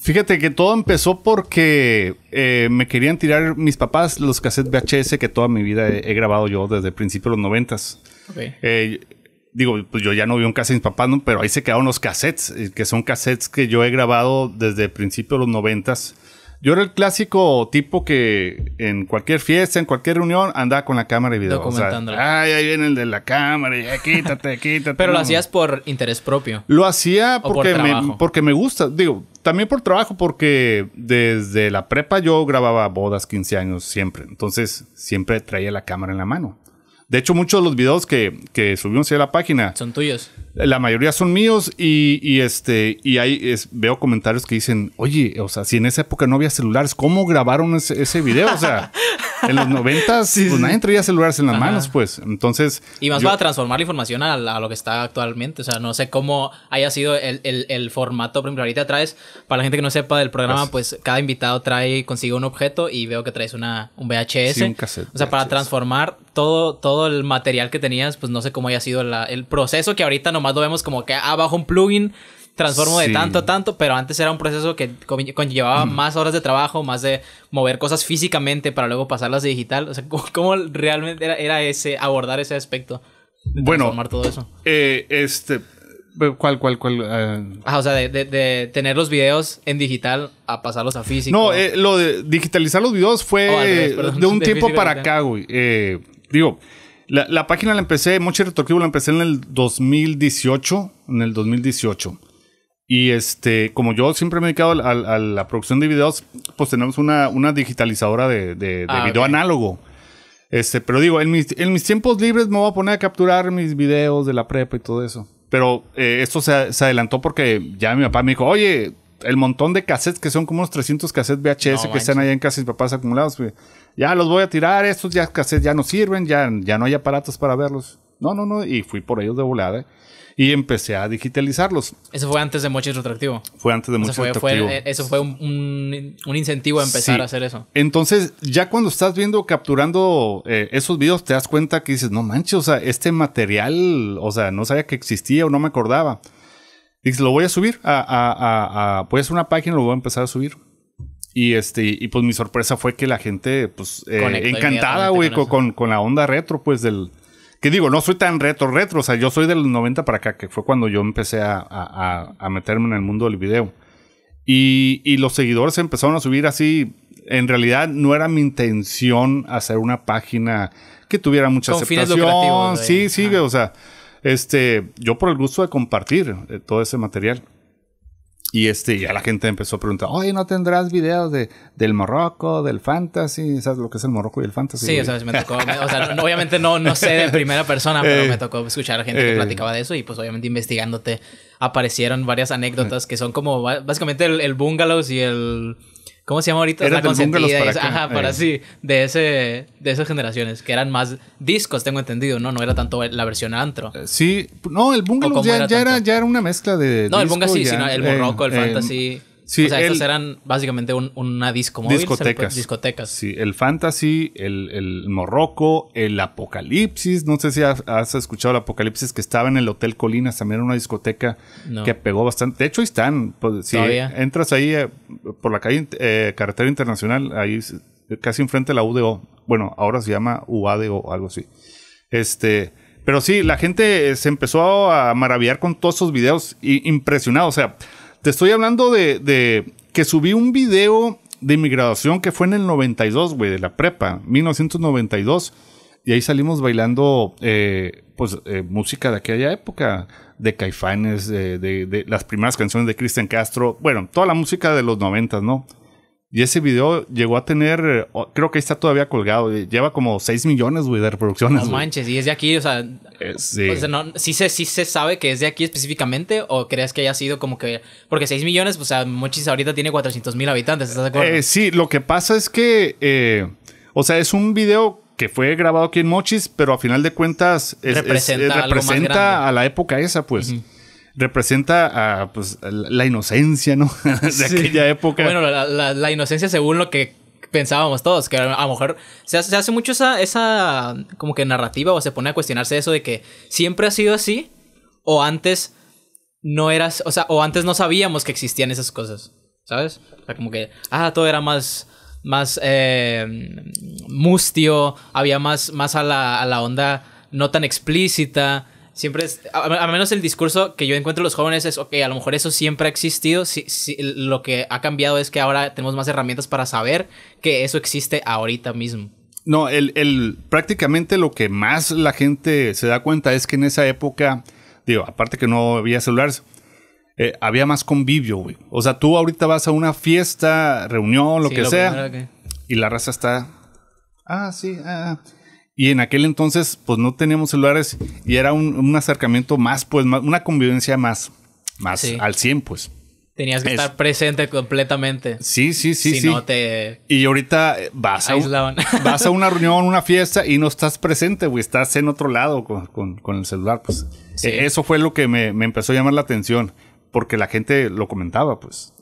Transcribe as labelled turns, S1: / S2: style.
S1: Fíjate que todo empezó porque eh, me querían tirar mis papás los cassettes VHS que toda mi vida he, grabado yo desde principios de los noventas. Eh, digo, pues yo ya no vi un cassette de mis papás, pero ahí se quedaron los cassettes, eh, que son cassettes que yo he grabado desde principios de los noventas. Yo era el clásico tipo que en cualquier fiesta, en cualquier reunión, andaba con la cámara y video. Ay, ahí viene el de la cámara, y ya, quítate, quítate. Pero lo hacías
S2: por interés propio.
S1: Lo hacía porque, me, porque me gusta. Digo, también por trabajo, porque desde la prepa yo grababa bodas, 15 años, siempre. Entonces, siempre traía la cámara en la mano. De hecho, muchos de los videos que, que subimos a la página. Son tuyos. La mayoría son míos y, este, y ahí es, veo comentarios que dicen, oye, o sea, si en esa época no había celulares, ¿cómo grabaron ese, ese video? O sea, en los noventas, pues nadie traía celulares en las manos, pues. Entonces. Y más para
S2: transformar la información a, lo que está actualmente. O sea, no sé cómo haya sido el, el, formato. Por ejemplo, ahorita traes, para la gente que no sepa del programa, pues, cada invitado trae consigo un objeto y veo que traes una, un VHS. Sí, un cassette. O sea, para transformar todo, todo el material que tenías, pues no sé cómo haya sido el proceso que ahorita nomás lo vemos como que abajo ah, un plugin transformo de tanto a tanto, pero antes era un proceso que conllevaba más horas de trabajo, más de mover cosas físicamente para luego pasarlas de digital. O sea, ¿cómo, realmente era, ese abordar ese aspecto? De bueno, todo
S1: eso. Eh, este, eh, ¿Cuál, cuál, cuál? Eh? Ah, o sea, de, tener
S2: los videos en digital a pasarlos a físico. No,
S1: lo de digitalizar los videos fue oh, de un tiempo para acá, güey. digo, la, página la empecé, mucho Retroactivo la empecé en el 2018. En el 2018. Y este, como yo siempre me he dedicado a, la producción de videos, pues tenemos una, una digitalizadora de, ah, video análogo. Este, pero digo, en mis, tiempos libres me voy a poner a capturar mis videos de la prepa y todo eso. Pero eh, esto se, adelantó porque ya mi papá me dijo, oye, el montón de cassettes que son como unos 300 cassettes VHS que están ahí en casa de mis papás acumulados, ya los voy a tirar, estos ya cassettes ya no sirven, ya, ya no hay aparatos para verlos. No, no, no. Y fui por ellos de volada y empecé a digitalizarlos.
S2: Eso fue antes de mucho Retractivo Fue antes de Mochis Retractivo eh, eso fue un, incentivo a empezar a hacer eso.
S1: Entonces, ya cuando estás viendo, capturando eh, esos videos, te das cuenta que dices, no manches, o sea, este material, o sea, no sabía que existía o no me acordaba. Dices, lo voy a subir a, a, a, a una página, lo voy a empezar a subir. Y este, y pues mi sorpresa fue que la gente, pues, eh, encantada, güey, con la onda retro, pues, del, que digo, no soy tan retro, retro. O sea, yo soy del 90 para acá, que fue cuando yo empecé a, meterme en el mundo del video. Y, los seguidores empezaron a subir así. En realidad no era mi intención hacer una página que tuviera mucha aceptación. Sí, sí, o sea, este, yo por el gusto de compartir eh, todo ese material. Y este, ya la gente empezó a preguntar, oye, ¿no tendrás videos de, del Morroco, del Fantasy? ¿Sabes lo que es el Morroco y el Fantasy? Sí, o sea, me tocó, obviamente
S2: no, no sé de primera persona, pero me eh, tocó escuchar a gente que eh. platicaba de eso y pues obviamente investigándote aparecieron varias anécdotas que son como básicamente el Bungalows y el ¿Cómo se llama ahorita? la consentida. Para ajá, para eh. sí. De, ese, de esas generaciones, que eran más discos, tengo entendido, ¿no? No era tanto la versión antro. Eh,
S1: sí, no, el bungalow ya, era, ya era, ya era una mezcla de. No, el bungalow sí, sino el borroco, el fantasy. Sí, o sea, eran básicamente un, una disco móvil, Discotecas. discotecas. Sí, el fantasy, el, el, morroco, el apocalipsis. No sé si has, escuchado el apocalipsis que estaba en el Hotel Colinas, también era una discoteca que pegó bastante. De hecho, ahí están. Pues, si entras ahí eh, por la calle, eh, carretera internacional, ahí casi enfrente de la UDO. Bueno, ahora se llama UADO o algo así. Este. Pero sí, la gente eh, se empezó a maravillar con todos esos videos y impresionado. O sea, te estoy hablando de, que subí un video de mi graduación que fue en el 92, güey, de la prepa, 1992. Y ahí salimos bailando, eh, pues, eh, música de aquella época, de Caifanes, de, las primeras canciones de Cristian Castro, bueno, toda la música de los 90, ¿no? Y ese video llegó a tener, eh, creo que está todavía colgado, eh, lleva como 6 millones, güey, de reproducciones. No manches,
S2: y es de aquí, o sea, eh, sí. sí, se, sabe que es de aquí específicamente o crees que haya sido como que, porque 6 millones, pues, o sea, Mochis ahorita tiene 400 mil habitantes, ¿estás de acuerdo?
S1: sí, lo que pasa es que, o sea, es un video que fue grabado aquí en Mochis, pero a final de cuentas representa, a la época esa, pues representa a, pues, la inocencia, ¿no? de aquella
S2: época. Bueno, la, inocencia según lo que pensábamos todos, que a lo mejor se hace, mucho esa, esa como que narrativa o se pone a cuestionarse eso de que siempre ha sido así o antes no eras, o sea, o antes no sabíamos que existían esas cosas, ¿sabes? O sea, como que, ah, todo era más, más eh, mustio, había más, más a la, a la onda no tan explícita. Siempre es, a, menos el discurso que yo encuentro los jóvenes es, ok, a lo mejor eso siempre ha existido, si, lo que ha cambiado es que ahora tenemos más herramientas para saber que eso existe ahorita mismo.
S1: No, el, el, prácticamente lo que más la gente se da cuenta es que en esa época, digo, aparte que no había celulares, eh, había más convivio, güey. O sea, tú ahorita vas a una fiesta, reunión, lo que sea, y la raza está, ah, sí, ah. ah y en aquel entonces, pues no teníamos celulares y era un, acercamiento más, pues, más, una convivencia más, más al 100, pues.
S2: Tenías que estar presente
S1: completamente. Sí, sí, sí. sí. no te. Y ahorita eh, vas a, vas a una reunión, una fiesta y no estás presente, güey. Estás en otro lado con, el celular, pues. E-, eso fue lo que me, empezó a llamar la atención, porque la gente lo comentaba, pues.